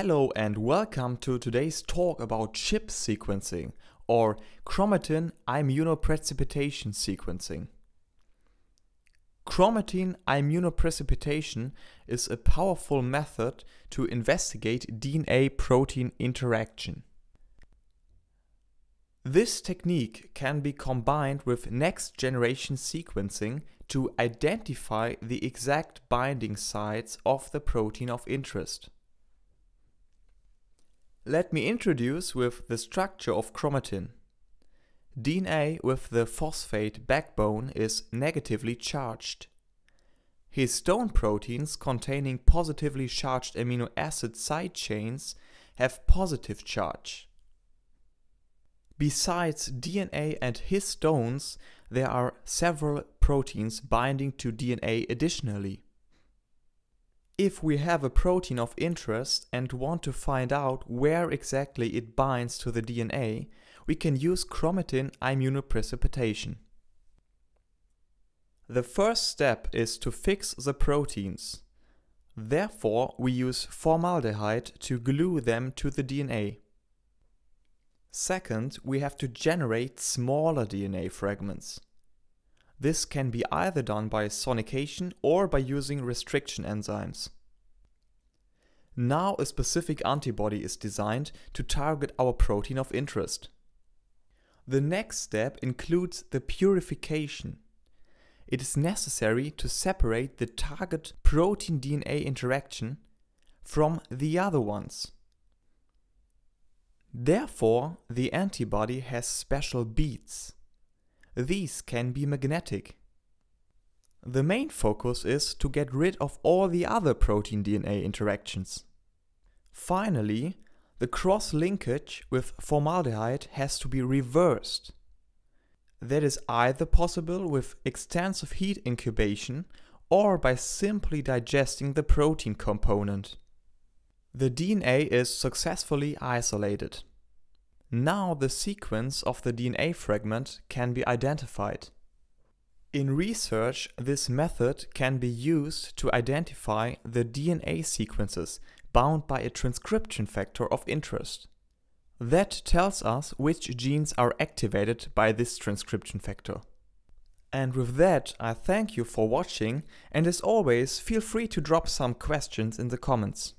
Hello and welcome to today's talk about chip sequencing or chromatin immunoprecipitation sequencing. Chromatin immunoprecipitation is a powerful method to investigate DNA protein interaction. This technique can be combined with next generation sequencing to identify the exact binding sites of the protein of interest. Let me introduce with the structure of chromatin. DNA with the phosphate backbone is negatively charged. Histone proteins containing positively charged amino acid side chains have positive charge. Besides DNA and histones, there are several proteins binding to DNA additionally. If we have a protein of interest and want to find out where exactly it binds to the DNA, we can use chromatin immunoprecipitation. The first step is to fix the proteins. Therefore, we use formaldehyde to glue them to the DNA. Second, we have to generate smaller DNA fragments. This can be either done by sonication or by using restriction enzymes. Now a specific antibody is designed to target our protein of interest. The next step includes the purification. It is necessary to separate the target protein-DNA interaction from the other ones. Therefore, the antibody has special beads. These can be magnetic. The main focus is to get rid of all the other protein-DNA interactions. Finally, the cross-linkage with formaldehyde has to be reversed. That is either possible with extensive heat incubation or by simply digesting the protein component. The DNA is successfully isolated. Now the sequence of the DNA fragment can be identified. In research, this method can be used to identify the DNA sequences bound by a transcription factor of interest. That tells us which genes are activated by this transcription factor. And with that, I thank you for watching and as always, feel free to drop some questions in the comments.